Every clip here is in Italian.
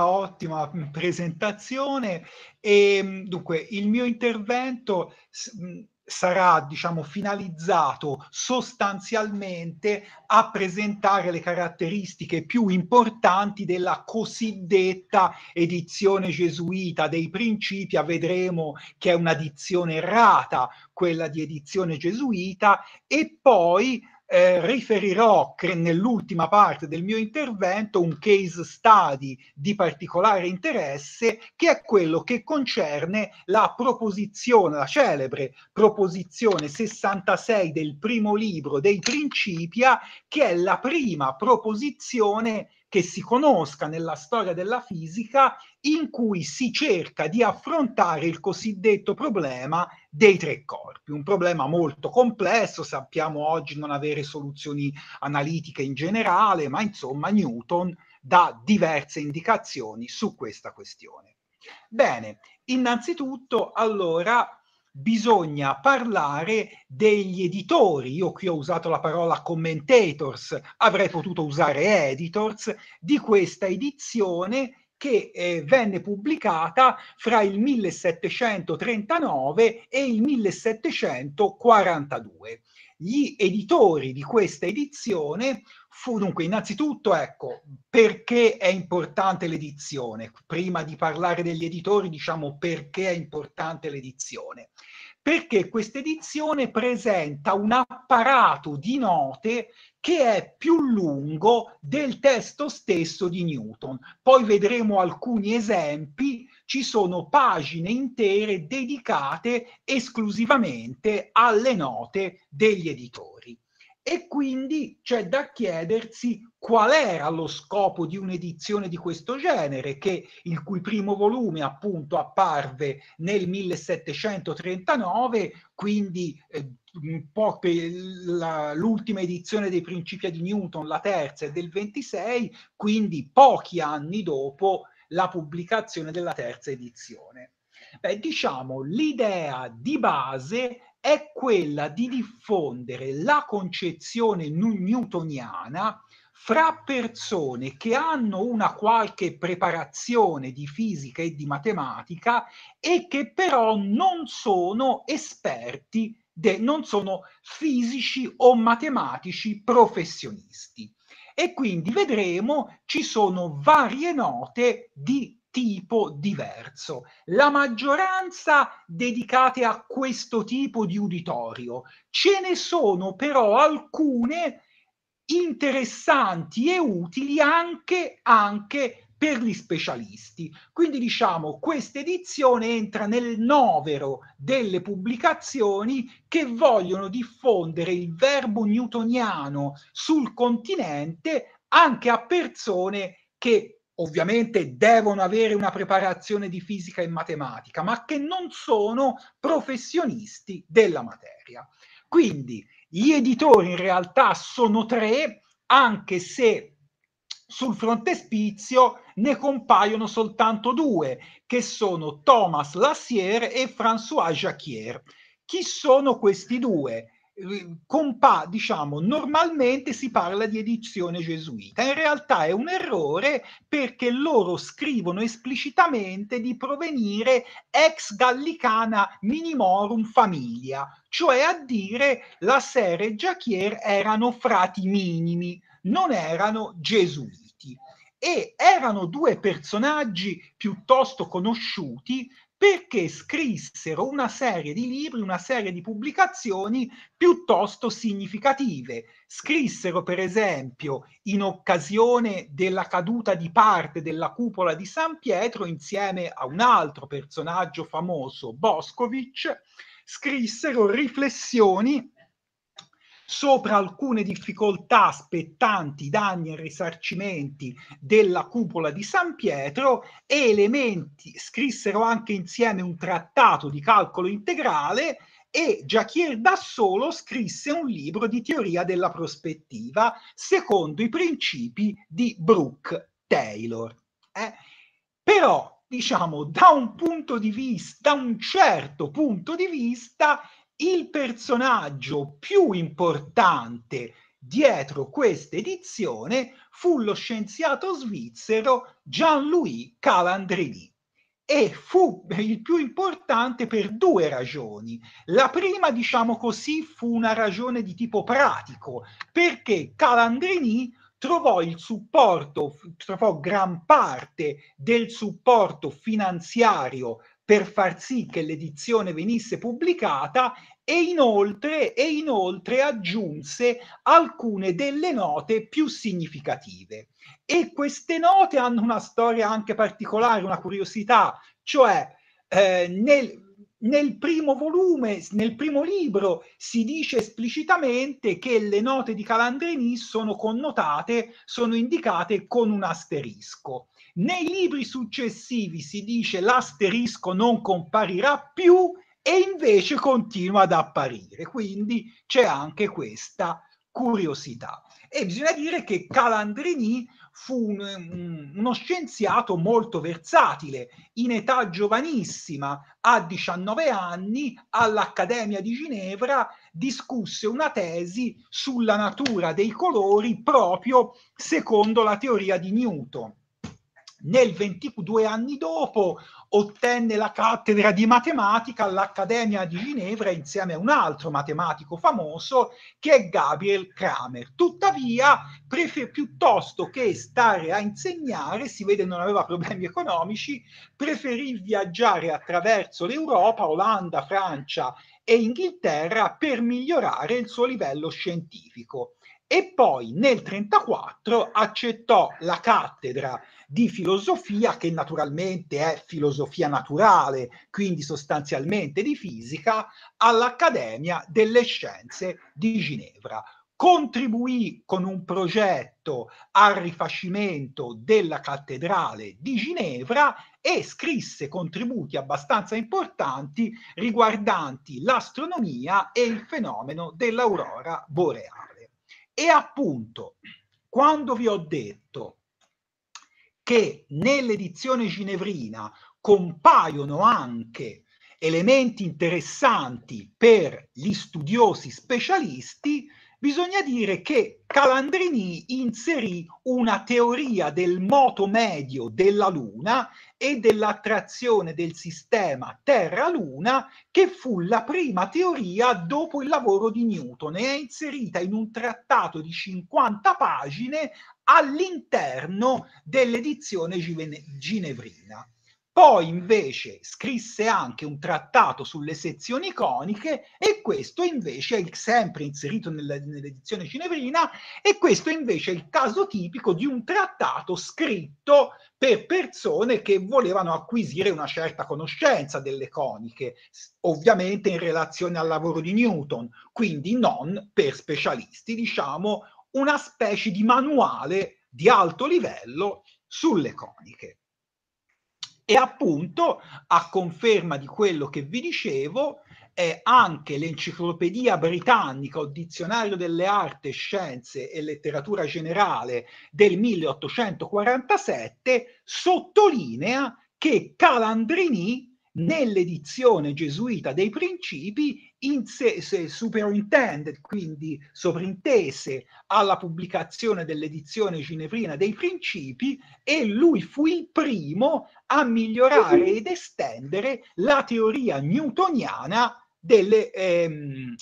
ottima presentazione e mm, dunque il mio intervento mm, sarà diciamo finalizzato sostanzialmente a presentare le caratteristiche più importanti della cosiddetta edizione gesuita dei principi vedremo che è una dizione errata quella di edizione gesuita e poi eh, riferirò nell'ultima parte del mio intervento un case study di particolare interesse che è quello che concerne la proposizione, la celebre proposizione 66 del primo libro dei Principia, che è la prima proposizione che si conosca nella storia della fisica in cui si cerca di affrontare il cosiddetto problema dei tre corpi, un problema molto complesso, sappiamo oggi non avere soluzioni analitiche in generale, ma insomma Newton dà diverse indicazioni su questa questione. Bene, innanzitutto allora bisogna parlare degli editori. Io qui ho usato la parola commentators, avrei potuto usare editors, di questa edizione che eh, venne pubblicata fra il 1739 e il 1742. Gli editori di questa edizione Fu dunque, innanzitutto, ecco, perché è importante l'edizione? Prima di parlare degli editori, diciamo perché è importante l'edizione. Perché questa edizione presenta un apparato di note che è più lungo del testo stesso di Newton. Poi vedremo alcuni esempi, ci sono pagine intere dedicate esclusivamente alle note degli editori. E quindi c'è da chiedersi qual era lo scopo di un'edizione di questo genere, che, il cui primo volume appunto apparve nel 1739, quindi eh, l'ultima edizione dei principi di Newton, la terza, è del 26, quindi pochi anni dopo la pubblicazione della terza edizione. Beh, diciamo, l'idea di base è quella di diffondere la concezione newtoniana fra persone che hanno una qualche preparazione di fisica e di matematica e che però non sono esperti, de, non sono fisici o matematici professionisti. E quindi vedremo, ci sono varie note di tipo diverso. La maggioranza dedicate a questo tipo di uditorio. Ce ne sono però alcune interessanti e utili anche, anche per gli specialisti. Quindi diciamo questa edizione entra nel novero delle pubblicazioni che vogliono diffondere il verbo newtoniano sul continente anche a persone che ovviamente devono avere una preparazione di fisica e matematica, ma che non sono professionisti della materia. Quindi gli editori in realtà sono tre, anche se sul frontespizio ne compaiono soltanto due, che sono Thomas Lassier e François Jacquier. Chi sono questi due? compa, diciamo, normalmente si parla di edizione gesuita, in realtà è un errore perché loro scrivono esplicitamente di provenire ex gallicana minimorum familia, cioè a dire la Serre e Giachier erano frati minimi, non erano gesuiti e erano due personaggi piuttosto conosciuti perché scrissero una serie di libri, una serie di pubblicazioni piuttosto significative. Scrissero, per esempio, in occasione della caduta di parte della cupola di San Pietro insieme a un altro personaggio famoso, Boscovich, scrissero riflessioni sopra alcune difficoltà spettanti danni e risarcimenti della cupola di San Pietro e elementi scrissero anche insieme un trattato di calcolo integrale e Jacquier da solo scrisse un libro di teoria della prospettiva secondo i principi di Brooke Taylor. Eh? Però, diciamo, da un punto di vista, da un certo punto di vista, il personaggio più importante dietro questa edizione fu lo scienziato svizzero Jean-Louis Calandrini e fu il più importante per due ragioni. La prima, diciamo così, fu una ragione di tipo pratico, perché Calandrini trovò il supporto, trovò gran parte del supporto finanziario per far sì che l'edizione venisse pubblicata e inoltre, e inoltre aggiunse alcune delle note più significative. E queste note hanno una storia anche particolare, una curiosità, cioè eh, nel, nel primo volume, nel primo libro, si dice esplicitamente che le note di Calandrini sono connotate, sono indicate con un asterisco. Nei libri successivi si dice l'asterisco non comparirà più e invece continua ad apparire, quindi c'è anche questa curiosità. E bisogna dire che Calandrini fu un, uno scienziato molto versatile. In età giovanissima, a 19 anni, all'Accademia di Ginevra discusse una tesi sulla natura dei colori proprio secondo la teoria di Newton. Nel 22 anni dopo ottenne la cattedra di matematica all'Accademia di Ginevra insieme a un altro matematico famoso che è Gabriel Kramer. Tuttavia, prefer- piuttosto che stare a insegnare, si vede non aveva problemi economici, preferì viaggiare attraverso l'Europa, Olanda, Francia e Inghilterra per migliorare il suo livello scientifico e poi nel 1934 accettò la cattedra di filosofia che naturalmente è filosofia naturale, quindi sostanzialmente di fisica, all'Accademia delle Scienze di Ginevra. Contribuì con un progetto al rifacimento della cattedrale di Ginevra e scrisse contributi abbastanza importanti riguardanti l'astronomia e il fenomeno dell'aurora boreale. E appunto, quando vi ho detto che nell'edizione ginevrina compaiono anche elementi interessanti per gli studiosi specialisti bisogna dire che Calandrini inserì una teoria del moto medio della Luna e dell'attrazione del sistema Terra-Luna, che fu la prima teoria dopo il lavoro di Newton e è inserita in un trattato di 50 pagine all'interno dell'edizione ginevrina. Poi invece scrisse anche un trattato sulle sezioni coniche e questo invece è sempre inserito nella, nell'edizione cinevrina e questo invece è il caso tipico di un trattato scritto per persone che volevano acquisire una certa conoscenza delle coniche, ovviamente in relazione al lavoro di Newton, quindi non per specialisti, diciamo una specie di manuale di alto livello sulle coniche. E appunto, a conferma di quello che vi dicevo, è anche l'Enciclopedia Britannica o Dizionario delle arti, Scienze e Letteratura Generale del 1847 sottolinea che Calandrini nell'edizione gesuita dei principi se, se superintended, quindi sovrintese alla pubblicazione dell'edizione ginevrina dei principi e lui fu il primo a migliorare ed estendere la teoria newtoniana delle, ehm,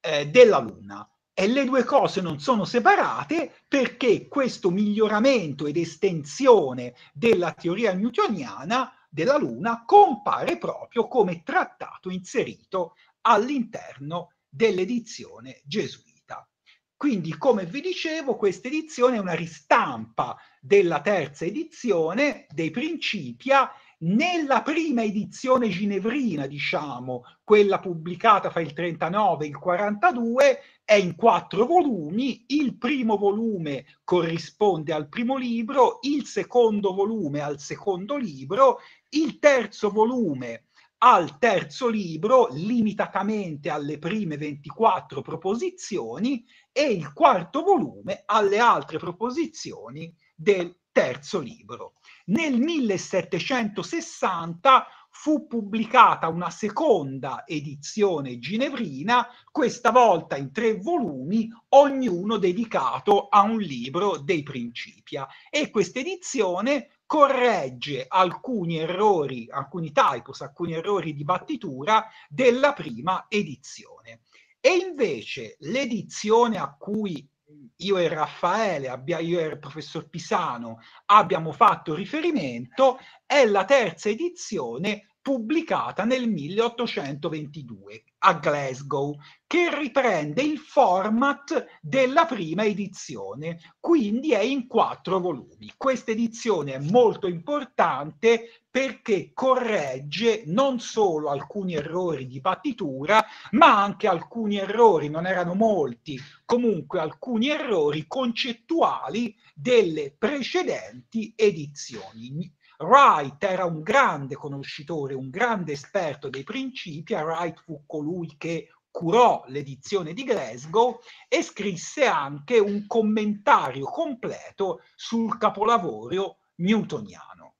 eh, della Luna. E le due cose non sono separate perché questo miglioramento ed estensione della teoria newtoniana della Luna compare proprio come trattato inserito all'interno dell'edizione gesuita. Quindi, come vi dicevo, questa edizione è una ristampa della terza edizione dei Principia nella prima edizione ginevrina, diciamo, quella pubblicata fra il 39 e il 42, è in quattro volumi, il primo volume corrisponde al primo libro, il secondo volume al secondo libro, il terzo volume al terzo libro, limitatamente alle prime 24 proposizioni, e il quarto volume alle altre proposizioni del terzo libro. Nel 1760 fu pubblicata una seconda edizione ginevrina, questa volta in tre volumi, ognuno dedicato a un libro dei Principia. E questa edizione corregge alcuni errori, alcuni typos, alcuni errori di battitura della prima edizione. E invece l'edizione a cui io e Raffaele, abbia, io e il professor Pisano abbiamo fatto riferimento, è la terza edizione pubblicata nel 1822 a Glasgow, che riprende il format della prima edizione, quindi è in quattro volumi. Questa edizione è molto importante perché corregge non solo alcuni errori di partitura, ma anche alcuni errori, non erano molti, comunque alcuni errori concettuali delle precedenti edizioni. Wright era un grande conoscitore, un grande esperto dei principi, Wright fu colui che curò l'edizione di Glasgow e scrisse anche un commentario completo sul capolavoro newtoniano.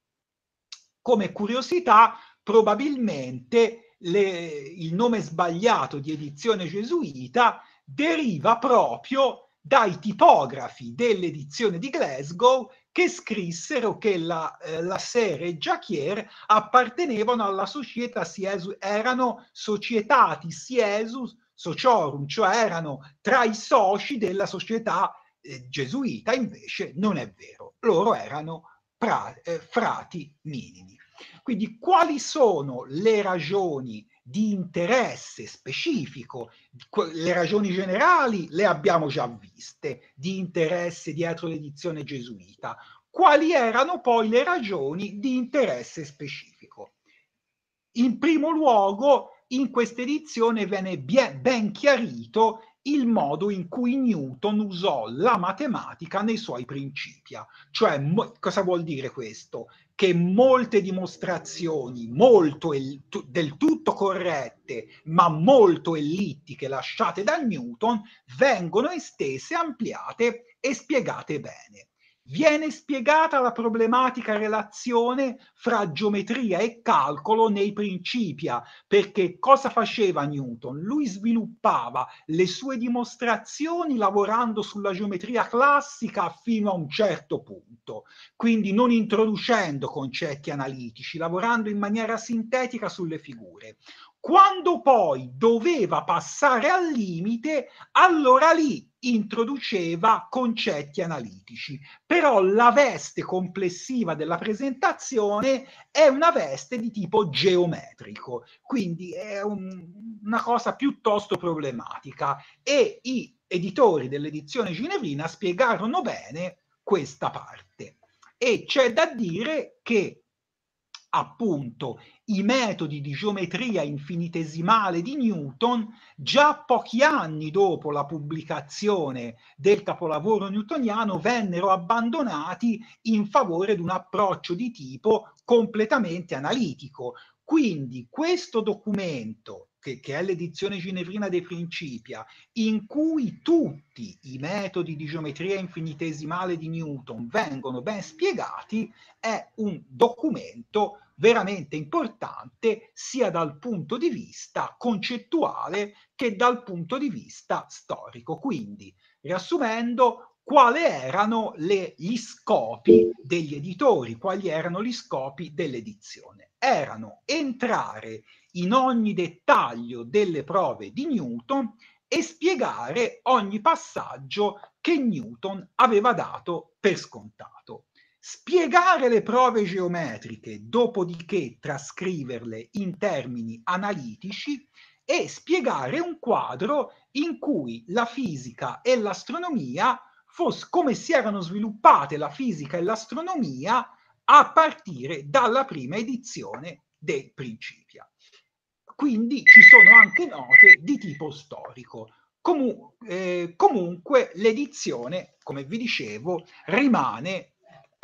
Come curiosità, probabilmente le, il nome sbagliato di edizione gesuita deriva proprio dai tipografi dell'edizione di Glasgow che scrissero che la, eh, la Sere e Jacquier appartenevano alla società Siesus, erano societati Siesus sociorum, cioè erano tra i soci della società eh, gesuita, invece non è vero, loro erano pra, eh, frati minimi. Quindi quali sono le ragioni di interesse specifico, le ragioni generali le abbiamo già viste, di interesse dietro l'edizione gesuita, quali erano poi le ragioni di interesse specifico. In primo luogo, in questa edizione viene ben chiarito il modo in cui Newton usò la matematica nei suoi principi. Cioè, mo- cosa vuol dire questo? Che molte dimostrazioni, molto el- del tutto corrette, ma molto ellittiche lasciate da Newton, vengono estese, ampliate e spiegate bene viene spiegata la problematica relazione fra geometria e calcolo nei Principia, perché cosa faceva Newton? Lui sviluppava le sue dimostrazioni lavorando sulla geometria classica fino a un certo punto, quindi non introducendo concetti analitici, lavorando in maniera sintetica sulle figure. Quando poi doveva passare al limite, allora lì introduceva concetti analitici, però la veste complessiva della presentazione è una veste di tipo geometrico, quindi è un, una cosa piuttosto problematica e i editori dell'edizione ginevrina spiegarono bene questa parte. E c'è da dire che appunto i metodi di geometria infinitesimale di Newton già pochi anni dopo la pubblicazione del capolavoro newtoniano vennero abbandonati in favore di un approccio di tipo completamente analitico. Quindi questo documento che, che è l'edizione ginevrina dei Principia, in cui tutti i metodi di geometria infinitesimale di Newton vengono ben spiegati, è un documento veramente importante sia dal punto di vista concettuale che dal punto di vista storico. Quindi, riassumendo, quali erano le, gli scopi degli editori, quali erano gli scopi dell'edizione? Erano entrare in ogni dettaglio delle prove di Newton e spiegare ogni passaggio che Newton aveva dato per scontato. Spiegare le prove geometriche, dopodiché trascriverle in termini analitici e spiegare un quadro in cui la fisica e l'astronomia come si erano sviluppate la fisica e l'astronomia a partire dalla prima edizione del Principia quindi ci sono anche note di tipo storico. Comun- eh, comunque l'edizione, come vi dicevo, rimane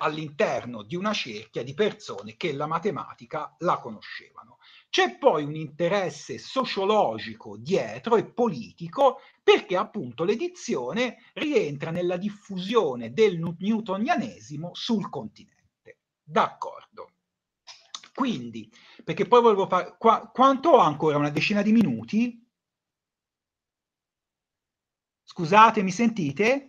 all'interno di una cerchia di persone che la matematica la conoscevano. C'è poi un interesse sociologico dietro e politico perché appunto l'edizione rientra nella diffusione del newtonianesimo sul continente. D'accordo. Quindi perché poi volevo fare... Qua, quanto ho ancora? Una decina di minuti? Scusate, mi sentite?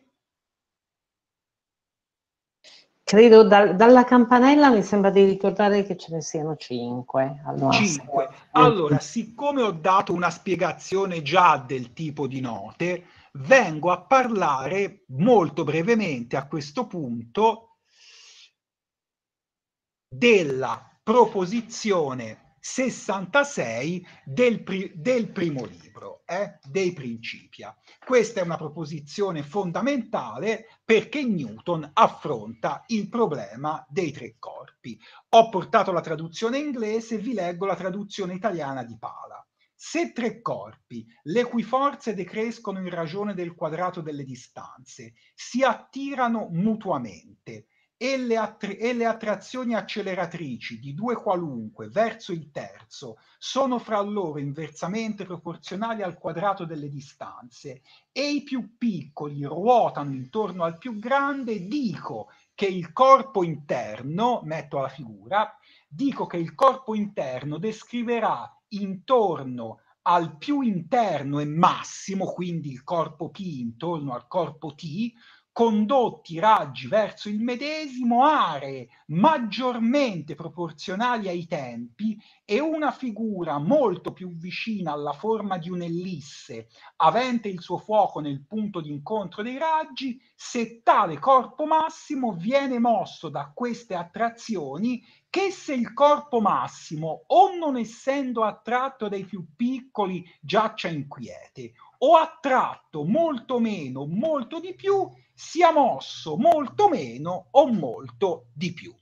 Credo da, dalla campanella mi sembra di ricordare che ce ne siano 5. Allora, 5. Allora, siccome ho dato una spiegazione già del tipo di note, vengo a parlare molto brevemente a questo punto della proposizione 66 del, pri- del primo libro, eh, dei Principia. Questa è una proposizione fondamentale perché Newton affronta il problema dei tre corpi. Ho portato la traduzione inglese, vi leggo la traduzione italiana di Pala. Se tre corpi, le cui forze decrescono in ragione del quadrato delle distanze, si attirano mutuamente, e le, attr- e le attrazioni acceleratrici di due qualunque verso il terzo sono fra loro inversamente proporzionali al quadrato delle distanze e i più piccoli ruotano intorno al più grande, dico che il corpo interno, metto la figura, dico che il corpo interno descriverà intorno al più interno e massimo, quindi il corpo P intorno al corpo T, condotti i raggi verso il medesimo, aree maggiormente proporzionali ai tempi e una figura molto più vicina alla forma di un'ellisse, avente il suo fuoco nel punto di incontro dei raggi, se tale corpo massimo viene mosso da queste attrazioni che se il corpo massimo, o non essendo attratto dai più piccoli, giaccia inquiete, o attratto molto meno, molto di più, sia mosso molto meno o molto di più.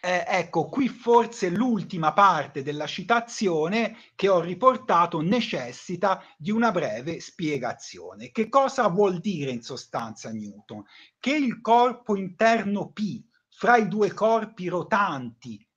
Eh, ecco, qui forse l'ultima parte della citazione che ho riportato necessita di una breve spiegazione. Che cosa vuol dire in sostanza Newton? Che il corpo interno P fra i due corpi rotanti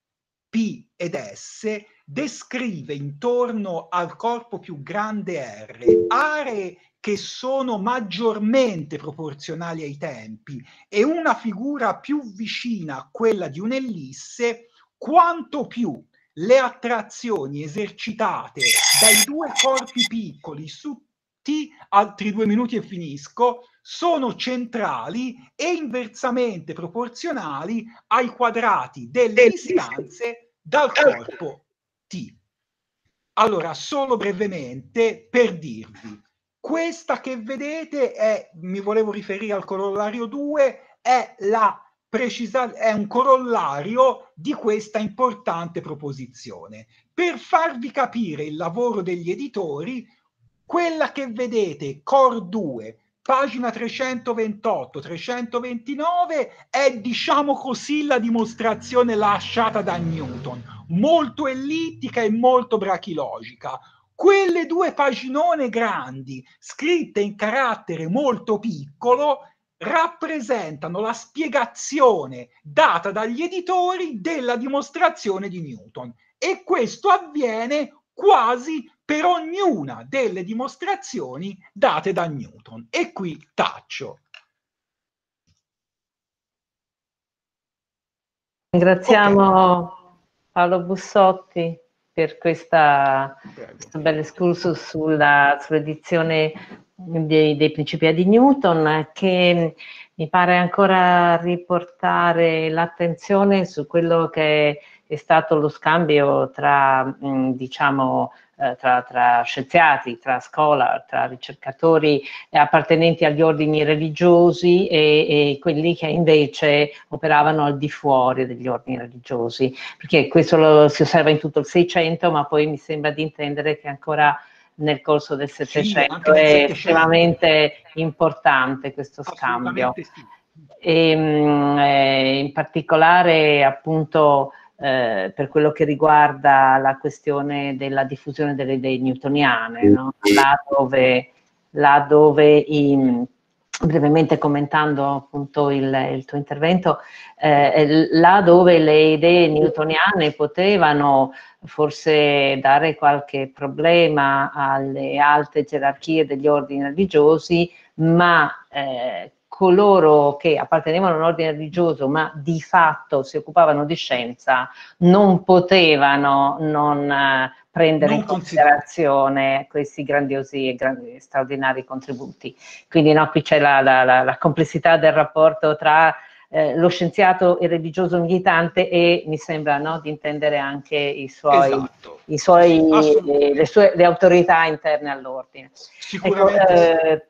P ed S descrive intorno al corpo più grande R aree che sono maggiormente proporzionali ai tempi e una figura più vicina a quella di un'ellisse quanto più le attrazioni esercitate dai due corpi piccoli su T, altri due minuti e finisco, sono centrali e inversamente proporzionali ai quadrati delle distanze dal certo. corpo T. Allora, solo brevemente per dirvi, questa che vedete è, mi volevo riferire al corollario 2, è, precisa, è un corollario di questa importante proposizione. Per farvi capire il lavoro degli editori, quella che vedete, Core 2, pagina 328, 329 è diciamo così la dimostrazione lasciata da Newton, molto ellittica e molto brachilogica. Quelle due paginone grandi, scritte in carattere molto piccolo, rappresentano la spiegazione data dagli editori della dimostrazione di Newton e questo avviene quasi per ognuna delle dimostrazioni date da Newton. E qui taccio. Ringraziamo okay. Paolo Bussotti per questa, questo bel discorso sulla, sull'edizione dei, dei principi di Newton che mi pare ancora riportare l'attenzione su quello che è è stato lo scambio tra, mm, diciamo, eh, tra, tra, scienziati, tra scuola, tra ricercatori appartenenti agli ordini religiosi e, e, quelli che invece operavano al di fuori degli ordini religiosi, perché questo lo, si osserva in tutto il Seicento, ma poi mi sembra di intendere che ancora nel corso del Settecento sì, è estremamente importante questo scambio. Sì. E, mm, eh, in particolare appunto eh, per quello che riguarda la questione della diffusione delle idee newtoniane, no? là dove, là dove in, brevemente commentando appunto il, il tuo intervento, eh, là dove le idee newtoniane potevano forse dare qualche problema alle alte gerarchie degli ordini religiosi, ma eh, coloro che appartenevano a un ordine religioso ma di fatto si occupavano di scienza non potevano non eh, prendere non in considerazione questi grandiosi e grandi, straordinari contributi. Quindi no, qui c'è la, la, la complessità del rapporto tra eh, lo scienziato e religioso militante e mi sembra no, di intendere anche i suoi, esatto. i suoi le, sue, le, autorità interne all'ordine. Ecco, Sicuramente. Ecco, eh,